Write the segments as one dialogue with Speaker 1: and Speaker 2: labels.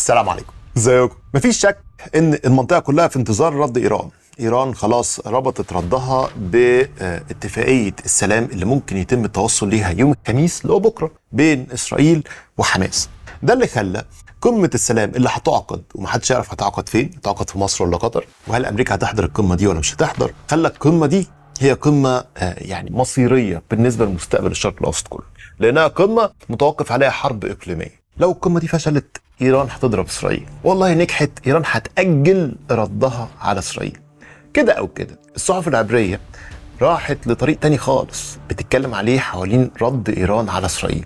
Speaker 1: السلام عليكم ازيكم مفيش شك ان المنطقه كلها في انتظار رد ايران ايران خلاص ربطت ردها باتفاقيه السلام اللي ممكن يتم التوصل ليها يوم الخميس اللي هو بكره بين اسرائيل وحماس ده اللي خلى قمة السلام اللي هتعقد ومحدش يعرف هتعقد فين، هتعقد في مصر ولا قطر، وهل أمريكا هتحضر القمة دي ولا مش هتحضر؟ خلى القمة دي هي قمة آه، يعني مصيرية بالنسبة لمستقبل الشرق الأوسط كله، لأنها قمة متوقف عليها حرب إقليمية. لو القمه دي فشلت ايران هتضرب اسرائيل والله نجحت ايران هتاجل ردها على اسرائيل كده او كده الصحف العبريه راحت لطريق تاني خالص بتتكلم عليه حوالين رد ايران على اسرائيل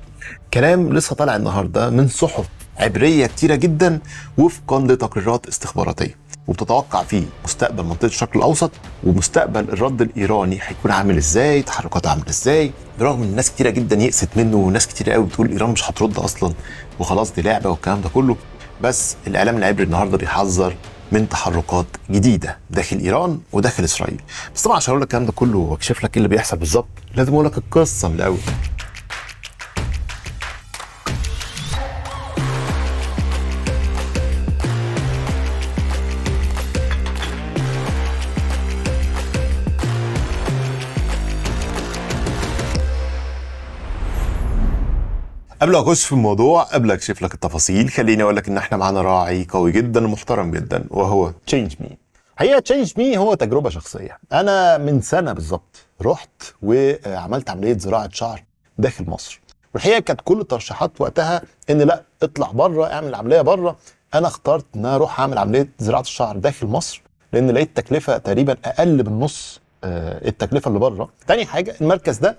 Speaker 1: كلام لسه طالع النهارده من صحف عبريه كتيره جدا وفقا لتقريرات استخباراتيه وبتتوقع فيه مستقبل منطقه الشرق الاوسط ومستقبل الرد الايراني هيكون عامل ازاي تحركاته عامله ازاي برغم ان ناس كتيره جدا يئست منه وناس كتيره قوي بتقول ايران مش هترد اصلا وخلاص دي لعبه والكلام ده كله بس الاعلام العبري النهارده بيحذر من تحركات جديده داخل ايران وداخل اسرائيل بس طبعا عشان اقول لك الكلام ده كله واكشف لك ايه اللي بيحصل بالظبط لازم اقول لك القصه من الاول قبل اخش في الموضوع قبل اكشف لك التفاصيل خليني اقول لك ان احنا معانا راعي قوي جدا ومحترم جدا وهو تشينج مي حقيقه تشينج مي هو تجربه شخصيه انا من سنه بالظبط رحت وعملت عمليه زراعه شعر داخل مصر والحقيقه كانت كل الترشيحات وقتها ان لا اطلع بره اعمل عمليه بره انا اخترت ان اروح اعمل عمليه زراعه الشعر داخل مصر لان لقيت تكلفه تقريبا اقل بالنص آه، التكلفه اللي بره تاني حاجه المركز ده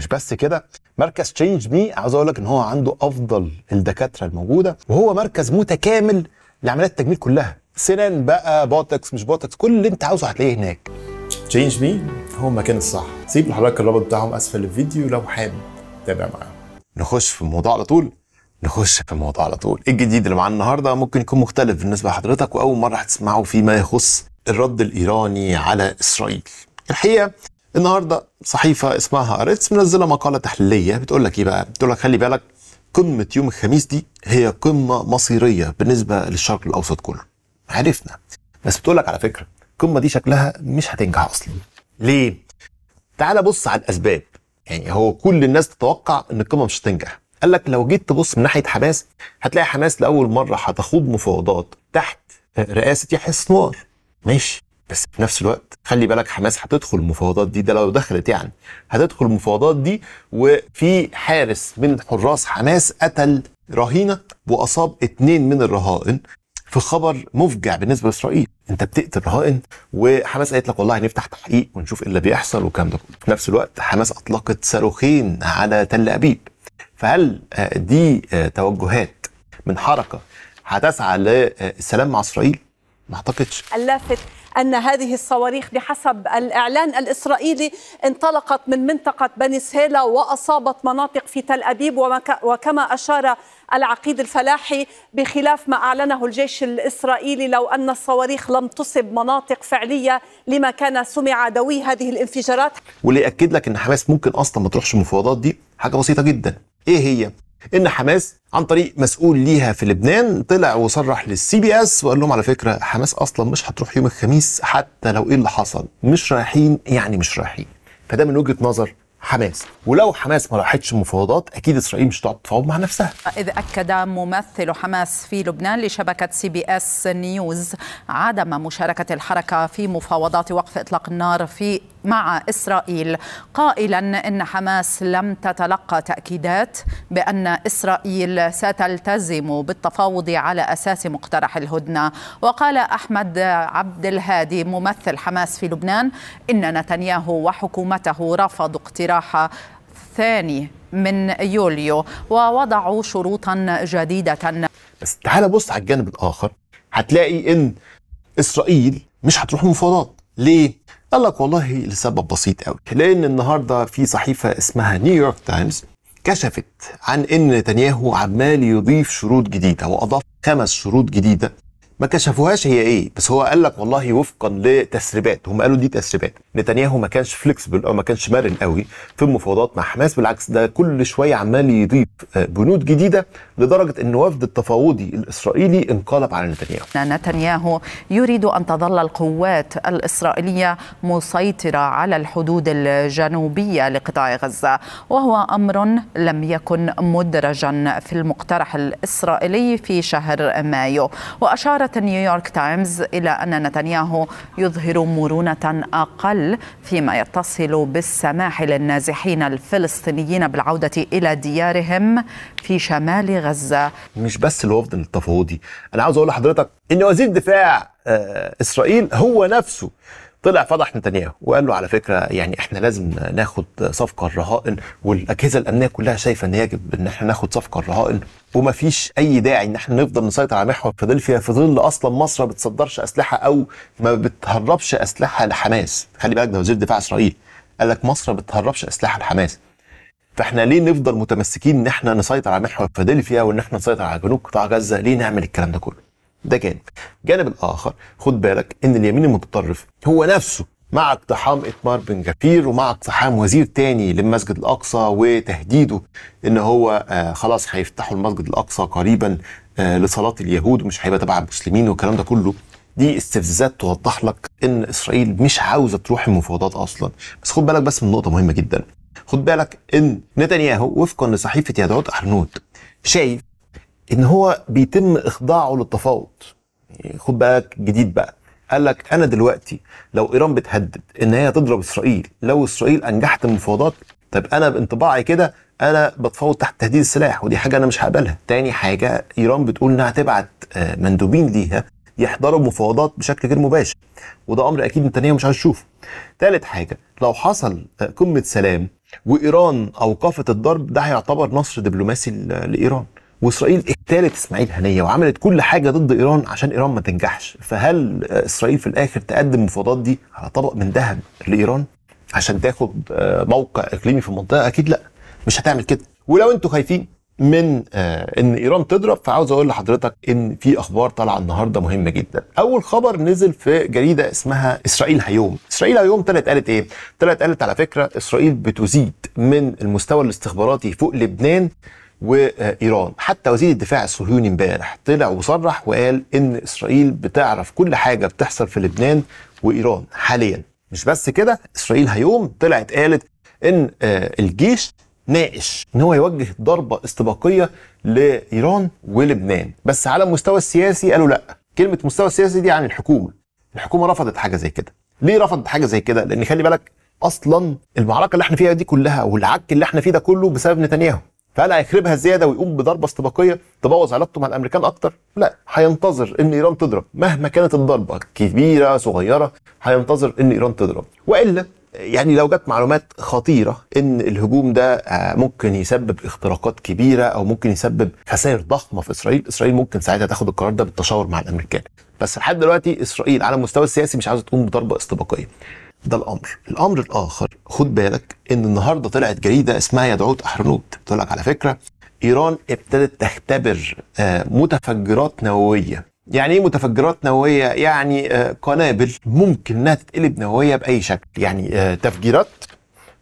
Speaker 1: مش بس كده مركز تشينج مي عاوز اقول لك ان هو عنده افضل الدكاتره الموجوده وهو مركز متكامل لعمليات التجميل كلها سنان بقى بوتكس مش بوتكس كل اللي انت عاوزه هتلاقيه هناك تشينج مي هو المكان الصح سيب لحضرتك الرابط بتاعهم اسفل الفيديو لو حابب تابع معاهم نخش في الموضوع على طول نخش في الموضوع على طول ايه الجديد اللي معانا النهارده ممكن يكون مختلف بالنسبه لحضرتك واول مره هتسمعه فيما يخص الرد الايراني على اسرائيل الحقيقه النهارده صحيفه اسمها اريتس منزله مقاله تحليليه بتقول لك ايه بقى؟ بتقول لك خلي بالك قمه يوم الخميس دي هي قمه مصيريه بالنسبه للشرق الاوسط كله. عرفنا بس بتقول لك على فكره القمه دي شكلها مش هتنجح اصلا. ليه؟ تعال بص على الاسباب يعني هو كل الناس تتوقع ان القمه مش هتنجح. قال لك لو جيت تبص من ناحيه حماس هتلاقي حماس لاول مره هتخوض مفاوضات تحت رئاسه يحيى السنوار ماشي بس في نفس الوقت خلي بالك حماس هتدخل المفاوضات دي ده لو دخلت يعني هتدخل المفاوضات دي وفي حارس من حراس حماس قتل رهينه واصاب اثنين من الرهائن في خبر مفجع بالنسبه لاسرائيل انت بتقتل رهائن وحماس قالت لك والله هنفتح تحقيق ونشوف ايه اللي بيحصل والكلام ده كله في نفس الوقت حماس اطلقت صاروخين على تل ابيب فهل آه، دي آه، توجهات من حركه هتسعى للسلام مع اسرائيل ما اعتقدش
Speaker 2: اللافت ان هذه الصواريخ بحسب الاعلان الاسرائيلي انطلقت من منطقه بني سهيلا واصابت مناطق في تل ابيب وكما اشار العقيد الفلاحي بخلاف ما اعلنه الجيش الاسرائيلي لو ان الصواريخ لم تصب مناطق فعليه لما كان سمع دوي هذه الانفجارات
Speaker 1: واللي ياكد لك ان حماس ممكن اصلا ما تروحش المفاوضات دي حاجه بسيطه جدا ايه هي ان حماس عن طريق مسؤول ليها في لبنان طلع وصرح للسي بي اس وقال لهم على فكره حماس اصلا مش هتروح يوم الخميس حتى لو ايه اللي حصل مش رايحين يعني مش رايحين فده من وجهه نظر حماس ولو حماس ما راحتش المفاوضات اكيد اسرائيل مش هتقعد تفاوض مع نفسها
Speaker 2: اذ اكد ممثل حماس في لبنان لشبكه سي بي اس نيوز عدم مشاركه الحركه في مفاوضات وقف اطلاق النار في مع إسرائيل قائلا إن حماس لم تتلقى تأكيدات بأن إسرائيل ستلتزم بالتفاوض على أساس مقترح الهدنة وقال أحمد عبد الهادي ممثل حماس في لبنان إن نتنياهو وحكومته رفضوا اقتراح الثاني من يوليو ووضعوا شروطا جديدة
Speaker 1: بس تعال بص على الجانب الآخر هتلاقي إن إسرائيل مش هتروح مفاوضات ليه؟ قال لك والله لسبب بسيط قوي لان النهارده في صحيفه اسمها نيويورك تايمز كشفت عن ان نتنياهو عمال يضيف شروط جديده واضاف خمس شروط جديده ما كشفوهاش هي ايه بس هو قال لك والله وفقا لتسريبات هم قالوا دي تسريبات نتنياهو ما كانش فليكسبل او ما كانش مرن قوي في المفاوضات مع حماس بالعكس ده كل شويه عمال يضيف آه، بنود جديده لدرجه ان وفد التفاوضي الاسرائيلي انقلب على نتنياهو
Speaker 2: نتنياهو يريد ان تظل القوات الاسرائيليه مسيطره على الحدود الجنوبيه لقطاع غزه وهو امر لم يكن مدرجا في المقترح الاسرائيلي في شهر مايو واشارت أشارت نيويورك تايمز إلى أن نتنياهو يظهر مرونة أقل فيما يتصل بالسماح للنازحين الفلسطينيين بالعودة إلى ديارهم في شمال غزة
Speaker 1: مش بس الوفد التفاوضي أنا عاوز أقول لحضرتك إن وزير دفاع آه، إسرائيل هو نفسه طلع فضح نتنياهو وقال له على فكره يعني احنا لازم ناخد صفقه الرهائن والاجهزه الامنيه كلها شايفه ان يجب ان احنا ناخد صفقه الرهائن وما فيش اي داعي ان احنا نفضل نسيطر على محور فيلادلفيا في ظل اصلا مصر ما بتصدرش اسلحه او ما بتهربش اسلحه لحماس خلي بالك ده وزير دفاع اسرائيل قال لك مصر ما بتهربش اسلحه لحماس فاحنا ليه نفضل متمسكين ان احنا نسيطر على محور فيلادلفيا وان احنا نسيطر على جنوب قطاع غزه ليه نعمل الكلام ده كله ده جانب الجانب الاخر خد بالك ان اليمين المتطرف هو نفسه مع اقتحام اتمار بن جفير ومع اقتحام وزير تاني للمسجد الاقصى وتهديده ان هو آه، خلاص هيفتحوا المسجد الاقصى قريبا آه، لصلاه اليهود ومش هيبقى تبع المسلمين والكلام ده كله دي استفزازات توضح لك ان اسرائيل مش عاوزه تروح المفاوضات اصلا بس خد بالك بس من نقطه مهمه جدا خد بالك ان نتنياهو وفقا لصحيفه يدعوت ارنولد شايف ان هو بيتم اخضاعه للتفاوض خد بالك جديد بقى قال لك انا دلوقتي لو ايران بتهدد ان هي تضرب اسرائيل لو اسرائيل انجحت المفاوضات طب انا بانطباعي كده انا بتفاوض تحت تهديد السلاح ودي حاجه انا مش هقبلها تاني حاجه ايران بتقول انها تبعت آه، مندوبين ليها يحضروا المفاوضات بشكل غير مباشر وده امر اكيد نتنياهو مش عايز يشوفه تالت حاجه لو حصل آه، قمه سلام وايران اوقفت الضرب ده هيعتبر نصر دبلوماسي لايران واسرائيل اغتالت اسماعيل هنيه وعملت كل حاجه ضد ايران عشان ايران ما تنجحش فهل آه، اسرائيل في الاخر تقدم المفاوضات دي على طبق من ذهب لايران عشان تاخد آه، موقع اقليمي في المنطقه اكيد لا مش هتعمل كده ولو انتوا خايفين من آه، ان ايران تضرب فعاوز اقول لحضرتك ان في اخبار طالعه النهارده مهمه جدا اول خبر نزل في جريده اسمها اسرائيل هيوم اسرائيل هيوم طلعت قالت ايه طلعت قالت على فكره اسرائيل بتزيد من المستوى الاستخباراتي فوق لبنان وايران حتى وزير الدفاع الصهيوني امبارح طلع وصرح وقال ان اسرائيل بتعرف كل حاجه بتحصل في لبنان وايران حاليا مش بس كده اسرائيل هيوم طلعت قالت ان آه، الجيش ناقش ان هو يوجه ضربه استباقيه لايران ولبنان بس على المستوى السياسي قالوا لا كلمه مستوى السياسي دي عن الحكومه الحكومه رفضت حاجه زي كده ليه رفضت حاجه زي كده لان خلي بالك اصلا المعركه اللي احنا فيها دي كلها والعك اللي احنا فيه ده كله بسبب نتنياهو فهل هيخربها زياده ويقوم بضربه استباقيه تبوظ علاقته مع الامريكان اكتر؟ لا هينتظر ان ايران تضرب مهما كانت الضربه كبيره صغيره هينتظر ان ايران تضرب والا يعني لو جت معلومات خطيره ان الهجوم ده آه، ممكن يسبب اختراقات كبيره او ممكن يسبب خسائر ضخمه في اسرائيل، اسرائيل ممكن ساعتها تاخد القرار ده بالتشاور مع الامريكان، بس لحد دلوقتي اسرائيل على المستوى السياسي مش عاوزه تقوم بضربه استباقيه. ده الامر الامر الاخر خد بالك ان النهارده طلعت جريده اسمها يدعوت احرنوت بتقول لك على فكره ايران ابتدت تختبر آه، متفجرات نوويه يعني ايه متفجرات نوويه يعني آه، قنابل ممكن انها تتقلب نوويه باي شكل يعني آه، تفجيرات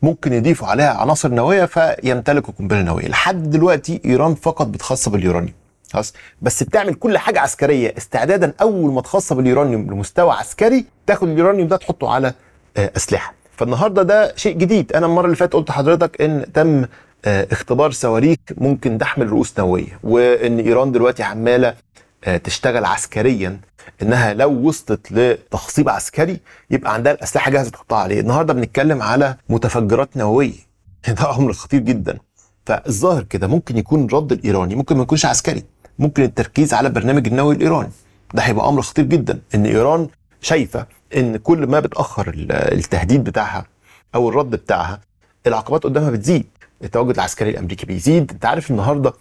Speaker 1: ممكن يضيفوا عليها عناصر نوويه فيمتلكوا قنبله نوويه لحد دلوقتي ايران فقط بتخصب باليورانيوم خلاص بس بتعمل كل حاجه عسكريه استعدادا اول ما تخصب اليورانيوم لمستوى عسكري تاخد اليورانيوم ده تحطه على آه، اسلحه فالنهارده ده شيء جديد انا المره اللي فاتت قلت لحضرتك ان تم آه، اختبار صواريخ ممكن تحمل رؤوس نوويه وان ايران دلوقتي عماله آه، تشتغل عسكريا انها لو وصلت لتخصيب عسكري يبقى عندها الاسلحه جاهزه تحطها عليه النهارده بنتكلم على متفجرات نوويه ده امر خطير جدا فالظاهر كده ممكن يكون الرد الايراني ممكن ما يكونش عسكري ممكن التركيز على برنامج النووي الايراني ده هيبقى امر خطير جدا ان ايران شايفه ان كل ما بتاخر التهديد بتاعها او الرد بتاعها العقبات قدامها بتزيد التواجد العسكري الامريكي بيزيد انت عارف النهارده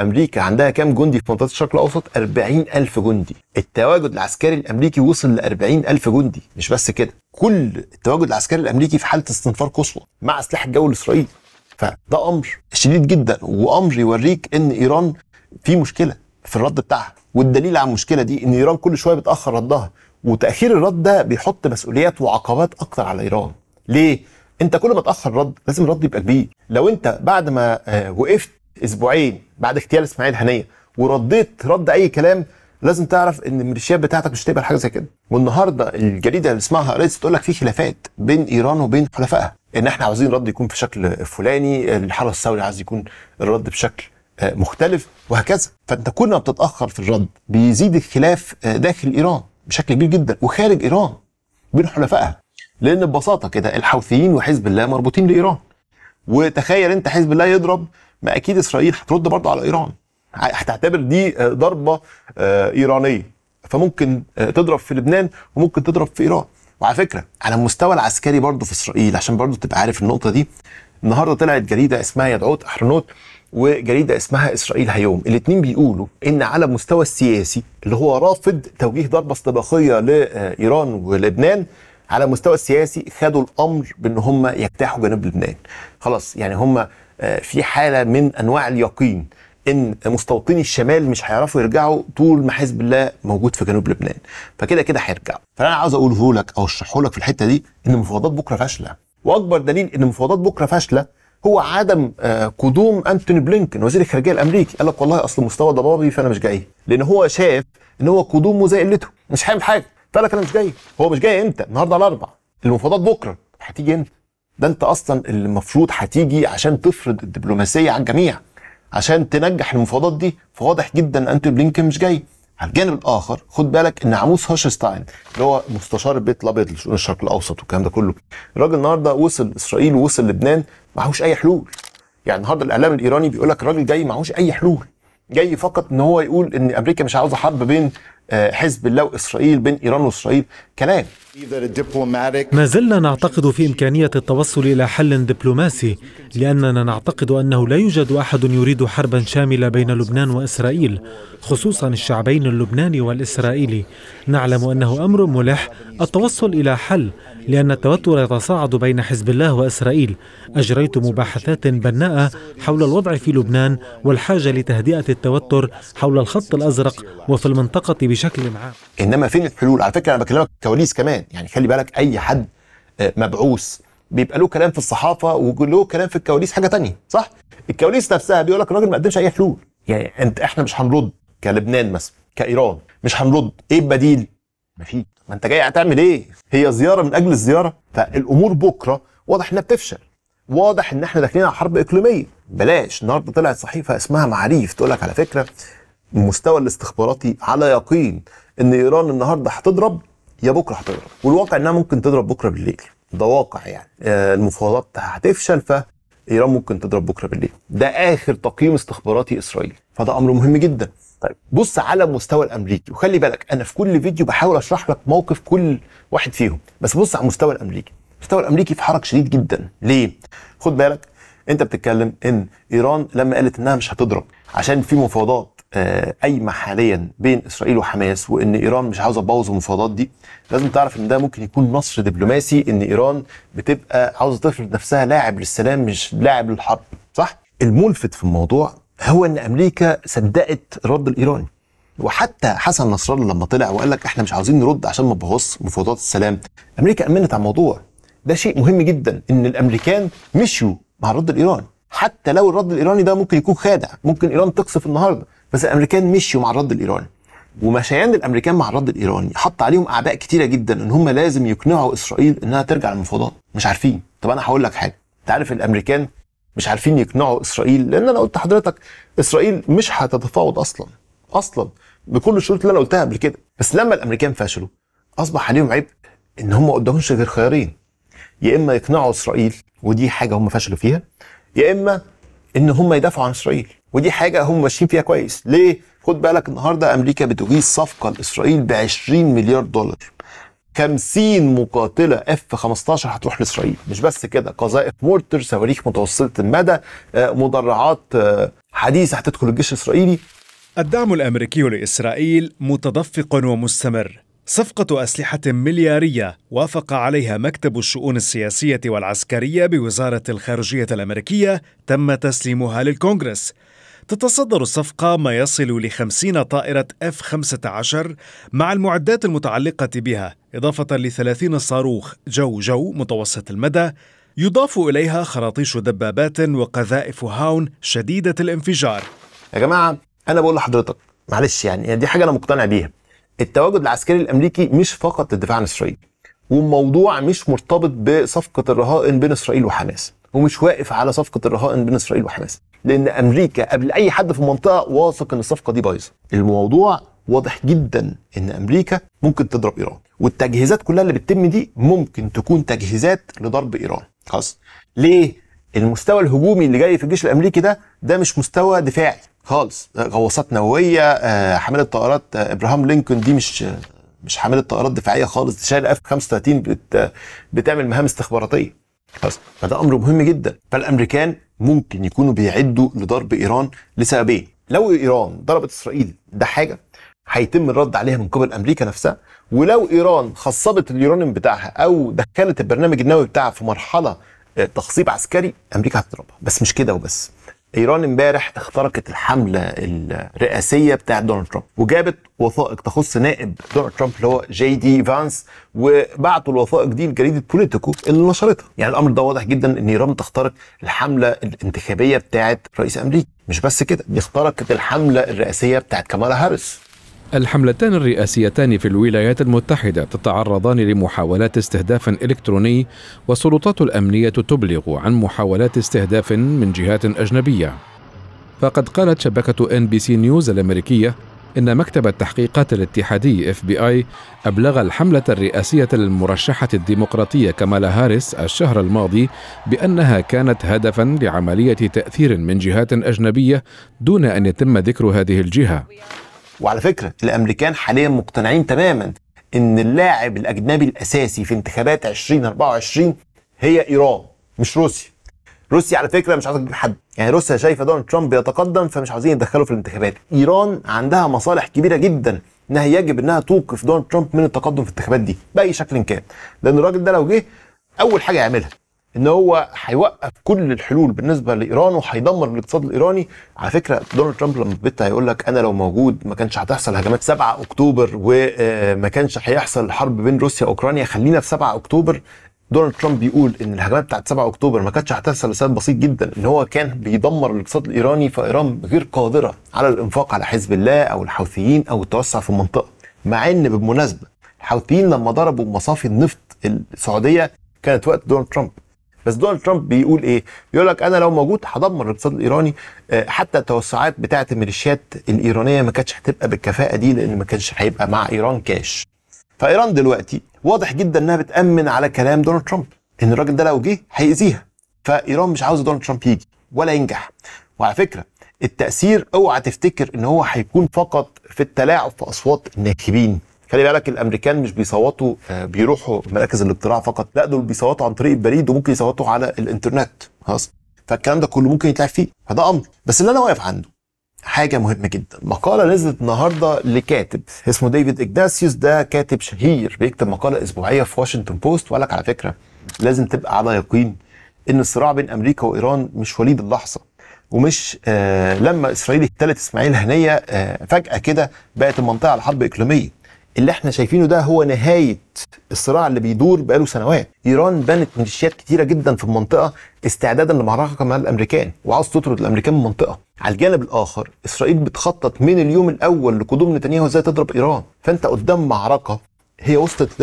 Speaker 1: امريكا عندها كام جندي في منطقه الشرق الاوسط 40000 جندي التواجد العسكري الامريكي وصل ل 40000 جندي مش بس كده كل التواجد العسكري الامريكي في حاله استنفار قصوى مع سلاح الجو الاسرائيلي فده امر شديد جدا وامر يوريك ان ايران في مشكله في الرد بتاعها والدليل على المشكله دي ان ايران كل شويه بتاخر ردها وتاخير الرد ده بيحط مسؤوليات وعقبات اكتر على ايران ليه انت كل ما تاخر الرد لازم الرد يبقى كبير لو انت بعد ما آه، وقفت اسبوعين بعد اغتيال اسماعيل هنيه ورديت رد اي كلام لازم تعرف ان الميليشيات بتاعتك مش هتبقى حاجه زي كده والنهارده الجريده اللي اسمها ريس تقول لك في خلافات بين ايران وبين حلفائها ان احنا عاوزين رد يكون في شكل فلاني الحرس الثوري عايز يكون الرد بشكل آه، مختلف وهكذا فانت كل ما بتتاخر في الرد بيزيد الخلاف آه، داخل ايران بشكل كبير جدا وخارج ايران بين حلفائها لان ببساطه كده الحوثيين وحزب الله مربوطين لايران وتخيل انت حزب الله يضرب ما اكيد اسرائيل هترد برضه على ايران هتعتبر دي آه، ضربه آه، ايرانيه فممكن آه، تضرب في لبنان وممكن تضرب في ايران وعلى فكره على المستوى العسكري برضه في اسرائيل عشان برضه تبقى عارف النقطه دي النهارده طلعت جريده اسمها يدعوت احرنوت وجريده اسمها اسرائيل هيوم الاثنين بيقولوا ان على المستوى السياسي اللي هو رافض توجيه ضربه استباقيه لايران ولبنان على المستوى السياسي خدوا الامر بان هم يجتاحوا جنوب لبنان خلاص يعني هم آه، في حاله من انواع اليقين ان مستوطني الشمال مش هيعرفوا يرجعوا طول ما حزب الله موجود في جنوب لبنان فكده كده هيرجعوا فانا عاوز اقوله لك او اشرحه لك في الحته دي ان مفاوضات بكره فاشله واكبر دليل ان مفاوضات بكره فاشله هو عدم آه، قدوم انتوني بلينكن وزير الخارجيه الامريكي قال لك والله اصل مستوى ضبابي فانا مش جاي لان هو شاف ان هو قدومه زي قلته مش هيعمل حاجه فقال لك انا مش جاي هو مش جاي امتى النهارده الاربع المفاوضات بكره هتيجي امتى ده انت اصلا اللي المفروض هتيجي عشان تفرض الدبلوماسيه على الجميع عشان تنجح المفاوضات دي فواضح جدا انتوني بلينكن مش جاي على الجانب الاخر خد بالك ان عموس هاشستاين اللي هو مستشار البيت الابيض لشؤون الشرق الاوسط والكلام ده كله الراجل النهارده وصل اسرائيل ووصل لبنان معهوش اي حلول يعني النهارده الاعلام الايراني بيقول لك الراجل جاي معهوش اي حلول جاي فقط ان هو يقول ان امريكا مش عاوزه حرب بين آه، حزب الله واسرائيل بين ايران واسرائيل كلام ما زلنا نعتقد في امكانيه التوصل الى حل دبلوماسي لاننا نعتقد انه لا يوجد احد يريد حربا شامله بين لبنان واسرائيل خصوصا الشعبين اللبناني والاسرائيلي نعلم انه امر ملح التوصل الى حل لان التوتر يتصاعد بين حزب الله واسرائيل اجريت مباحثات بناءه حول الوضع في لبنان والحاجه لتهدئه التوتر حول الخط الازرق وفي المنطقه بشكل عام انما فين الحلول على فكره انا بكلمك كواليس كمان يعني خلي بالك اي حد آه، مبعوث بيبقى له كلام في الصحافه وله كلام في الكواليس حاجه تانية صح الكواليس نفسها بيقول لك الراجل ما قدمش اي حلول يعني انت احنا مش هنرد كلبنان مثلا كايران مش هنرد ايه البديل مفيش ما انت جاي هتعمل ايه هي زياره من اجل الزياره فالامور بكره واضح انها بتفشل واضح ان احنا داخلين على حرب اقليميه بلاش النهارده طلعت صحيفه اسمها معاريف تقول لك على فكره المستوى الاستخباراتي على يقين ان ايران النهارده هتضرب يا بكره هتضرب والواقع انها ممكن تضرب بكره بالليل ده واقع يعني آه، المفاوضات هتفشل فايران ممكن تضرب بكره بالليل ده اخر تقييم استخباراتي اسرائيلي فده امر مهم جدا طيب بص على المستوى الامريكي وخلي بالك انا في كل فيديو بحاول اشرح لك موقف كل واحد فيهم بس بص على المستوى الامريكي المستوى الامريكي في حرج شديد جدا ليه خد بالك انت بتتكلم ان ايران لما قالت انها مش هتضرب عشان في مفاوضات آه، قايمه حاليا بين اسرائيل وحماس وان ايران مش عاوزه تبوظ المفاوضات دي لازم تعرف ان ده ممكن يكون نصر دبلوماسي ان ايران بتبقى عاوزه تفرض نفسها لاعب للسلام مش لاعب للحرب صح الملفت في الموضوع هو ان امريكا صدقت الرد الايراني وحتى حسن نصر الله لما طلع وقال لك احنا مش عاوزين نرد عشان ما نبوظ مفاوضات السلام امريكا امنت على الموضوع ده شيء مهم جدا ان الامريكان مشيوا مع الرد الايراني حتى لو الرد الايراني ده ممكن يكون خادع ممكن ايران تقصف النهارده بس الامريكان مشيوا مع الرد الايراني ومشيان الامريكان مع الرد الايراني حط عليهم اعباء كتيره جدا ان هم لازم يقنعوا اسرائيل انها ترجع للمفاوضات مش عارفين طب انا هقول لك حاجه انت عارف الامريكان مش عارفين يقنعوا اسرائيل لان انا قلت لحضرتك اسرائيل مش هتتفاوض اصلا اصلا بكل الشروط اللي انا قلتها قبل كده بس لما الامريكان فشلوا اصبح عليهم عبء ان هم قدامهمش غير خيارين يا اما يقنعوا اسرائيل ودي حاجه هم فشلوا فيها يا اما ان هم يدافعوا عن اسرائيل ودي حاجه هم ماشيين فيها كويس ليه خد بالك النهارده امريكا بتغيث صفقه لاسرائيل ب 20 مليار دولار 50 مقاتلة اف 15 هتروح لاسرائيل مش بس كده قذائف مورتر صواريخ متوسطة المدى آه، مدرعات آه، حديثة هتدخل الجيش الاسرائيلي الدعم الامريكي لاسرائيل متدفق ومستمر صفقة أسلحة مليارية وافق عليها مكتب الشؤون السياسية والعسكرية بوزارة الخارجية الأمريكية تم تسليمها للكونغرس تتصدر الصفقة ما يصل لخمسين طائرة F-15 مع المعدات المتعلقة بها إضافة لثلاثين صاروخ جو جو متوسط المدى يضاف إليها خراطيش دبابات وقذائف هاون شديدة الانفجار يا جماعة أنا بقول لحضرتك معلش يعني, يعني دي حاجة أنا مقتنع بيها التواجد العسكري الأمريكي مش فقط للدفاع عن إسرائيل والموضوع مش مرتبط بصفقة الرهائن بين إسرائيل وحماس ومش واقف على صفقة الرهائن بين إسرائيل وحماس لان امريكا قبل اي حد في المنطقه واثق ان الصفقه دي بايظه الموضوع واضح جدا ان امريكا ممكن تضرب ايران والتجهيزات كلها اللي بتتم دي ممكن تكون تجهيزات لضرب ايران خلاص ليه المستوى الهجومي اللي جاي في الجيش الامريكي ده ده مش مستوى دفاعي خالص غواصات نوويه آه، حامله طائرات آه، ابراهام لينكولن دي مش مش حامله طائرات دفاعيه خالص دي شايله اف 35 بت بتعمل مهام استخباراتيه خلاص فده امر مهم جدا فالامريكان ممكن يكونوا بيعدوا لضرب ايران لسببين لو ايران ضربت اسرائيل ده حاجه هيتم الرد عليها من قبل امريكا نفسها ولو ايران خصبت اليورانيوم بتاعها او دخلت البرنامج النووي بتاعها في مرحله آه، تخصيب عسكري امريكا هتضربها بس مش كده وبس ايران امبارح اخترقت الحمله الرئاسيه بتاع دونالد ترامب وجابت وثائق تخص نائب دونالد ترامب اللي هو جي دي فانس وبعتوا الوثائق دي لجريده بوليتيكو اللي نشرتها يعني الامر ده واضح جدا ان ايران تخترق الحمله الانتخابيه بتاعه رئيس امريكا مش بس كده دي اخترقت الحمله الرئاسيه بتاعه كامالا هاريس الحملتان الرئاسيتان في الولايات المتحدة تتعرضان لمحاولات استهداف إلكتروني والسلطات الأمنية تبلغ عن محاولات استهداف من جهات أجنبية فقد قالت شبكة ان بي سي نيوز الأمريكية إن مكتب التحقيقات الاتحادي اف بي اي أبلغ الحملة الرئاسية للمرشحة الديمقراطية كمالا هاريس الشهر الماضي بأنها كانت هدفا لعملية تأثير من جهات أجنبية دون أن يتم ذكر هذه الجهة وعلى فكره الامريكان حاليا مقتنعين تماما ان اللاعب الاجنبي الاساسي في انتخابات 2024 هي ايران مش روسيا روسيا على فكره مش عايزه تجيب حد يعني روسيا شايفه دونالد ترامب بيتقدم فمش عاوزين يدخلوا في الانتخابات ايران عندها مصالح كبيره جدا انها يجب انها توقف دونالد ترامب من التقدم في الانتخابات دي باي شكل كان لان الراجل ده لو جه اول حاجه يعملها ان هو هيوقف كل الحلول بالنسبه لايران وهيدمر الاقتصاد الايراني على فكره دونالد ترامب لما بيت هيقول لك انا لو موجود ما كانش هتحصل هجمات 7 اكتوبر وما آه، كانش هيحصل حرب بين روسيا واوكرانيا خلينا في 7 اكتوبر دونالد ترامب بيقول ان الهجمات بتاعت 7 اكتوبر ما كانتش هتحصل لسبب بسيط جدا ان هو كان بيدمر الاقتصاد الايراني فايران غير قادره على الانفاق على حزب الله او الحوثيين او التوسع في المنطقه مع ان بالمناسبه الحوثيين لما ضربوا مصافي النفط السعوديه كانت وقت دونالد ترامب بس دونالد ترامب بيقول ايه؟ بيقول لك انا لو موجود هدمر الاقتصاد الايراني آه، حتى التوسعات بتاعه الميليشيات الايرانيه ما كانتش هتبقى بالكفاءه دي لان ما كانش هيبقى مع ايران كاش. فايران دلوقتي واضح جدا انها بتامن على كلام دونالد ترامب ان الراجل ده لو جه هيأذيها. فايران مش عاوزه دونالد ترامب يجي ولا ينجح. وعلى فكره التاثير اوعى تفتكر ان هو هيكون فقط في التلاعب في اصوات الناخبين خلي بالك الامريكان مش بيصوتوا آه، بيروحوا مراكز الاقتراع فقط لا دول بيصوتوا عن طريق البريد وممكن يصوتوا على الانترنت خلاص فالكلام ده كله ممكن يتلعب فيه فده امر بس اللي انا واقف عنده حاجة مهمة جدا مقالة نزلت النهاردة لكاتب اسمه ديفيد إجناسيوس ده كاتب شهير بيكتب مقالة أسبوعية في واشنطن بوست وقال لك على فكرة لازم تبقى على يقين إن الصراع بين أمريكا وإيران مش وليد اللحظة ومش آه لما إسرائيل اقتلت إسماعيل هنية آه فجأة كده بقت المنطقة على حرب إقليمية اللي احنا شايفينه ده هو نهايه الصراع اللي بيدور بقاله سنوات ايران بنت ميليشيات كتيره جدا في المنطقه استعدادا لمعركه مع الامريكان وعاوز تطرد الامريكان من المنطقه على الجانب الاخر اسرائيل بتخطط من اليوم الاول لقدوم نتنياهو ازاي تضرب ايران فانت قدام معركه هي وصلت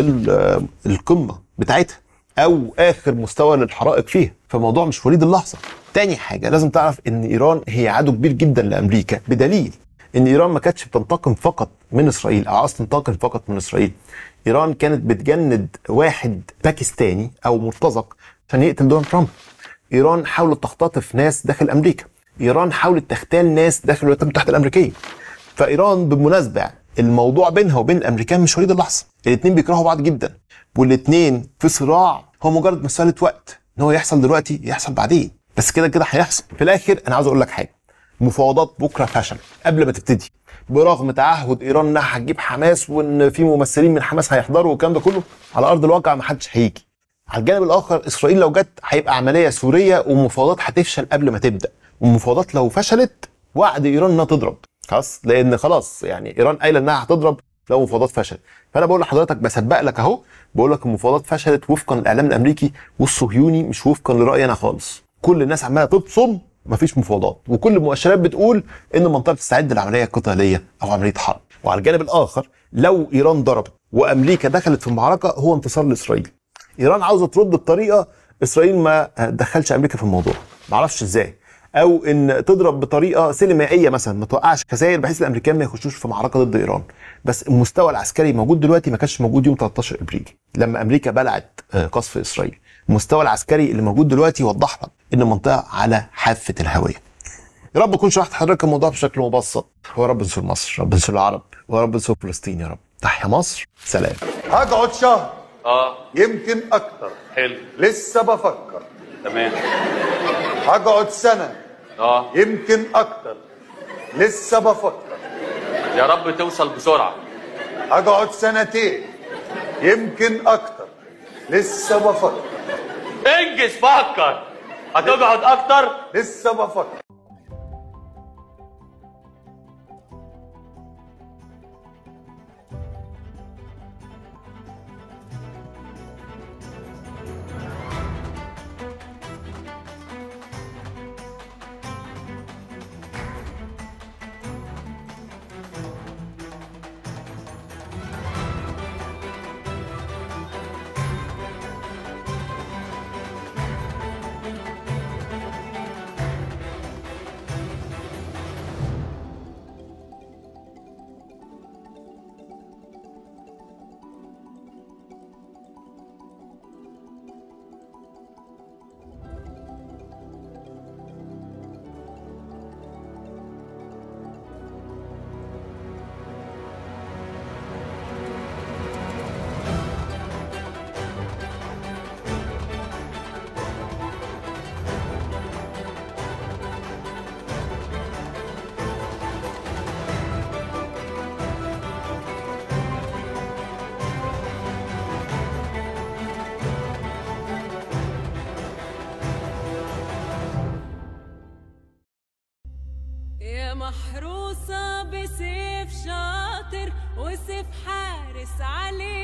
Speaker 1: للقمه بتاعتها او اخر مستوى للحرائق فيها فالموضوع مش وليد اللحظه تاني حاجه لازم تعرف ان ايران هي عدو كبير جدا لامريكا بدليل ان ايران ما كانتش بتنتقم فقط من اسرائيل او اصلا تنتقم فقط من اسرائيل ايران كانت بتجند واحد باكستاني او مرتزق عشان يقتل دونالد ترامب ايران حاولت تختطف ناس داخل امريكا ايران حاولت تغتال ناس داخل الولايات المتحده الامريكيه فايران بالمناسبه الموضوع بينها وبين الامريكان مش وليد اللحظه الاثنين بيكرهوا بعض جدا والاثنين في صراع هو مجرد مساله وقت ان هو يحصل دلوقتي يحصل بعدين بس كده كده هيحصل في الاخر انا عاوز اقول لك حاجه مفاوضات بكره فشل قبل ما تبتدي برغم تعهد ايران انها هتجيب حماس وان في ممثلين من حماس هيحضروا والكلام ده كله على ارض الواقع ما حدش هيجي على الجانب الاخر اسرائيل لو جت هيبقى عمليه سوريه ومفاوضات هتفشل قبل ما تبدا والمفاوضات لو فشلت وعد ايران انها تضرب خلاص لان خلاص يعني ايران قايله انها هتضرب لو مفاوضات فشلت فانا بقول لحضرتك بسبق لك اهو بقول لك المفاوضات فشلت وفقا للاعلام الامريكي والصهيوني مش وفقا لرايي انا خالص كل الناس عماله تبصم مفيش مفاوضات وكل المؤشرات بتقول ان المنطقه بتستعد لعمليه قتاليه او عمليه حرب وعلى الجانب الاخر لو ايران ضربت وامريكا دخلت في المعركه هو انتصار لاسرائيل ايران عاوزه ترد بطريقه اسرائيل ما دخلش امريكا في الموضوع معرفش ازاي او ان تضرب بطريقه سينمائيه مثلا ما توقعش خسائر بحيث الامريكان ما يخشوش في معركه ضد ايران بس المستوى العسكري موجود دلوقتي ما كانش موجود يوم 13 ابريل لما امريكا بلعت آه، قصف اسرائيل المستوى العسكري اللي موجود دلوقتي وضح لك ان المنطقه على حافه الهويه يا رب اكون شرحت حضرتك الموضوع بشكل مبسط ويا رب انصر مصر رب انصر العرب ويا رب انصر فلسطين يا رب تحيا مصر سلام هقعد شهر اه يمكن اكتر حلو لسه بفكر تمام هقعد سنه اه يمكن اكتر لسه بفكر يا رب توصل بسرعه هقعد سنتين يمكن اكتر لسه بفكر
Speaker 2: انجز فكر هتقعد اكتر لسه بفكر محروسة بسيف شاطر وسيف حارس عليه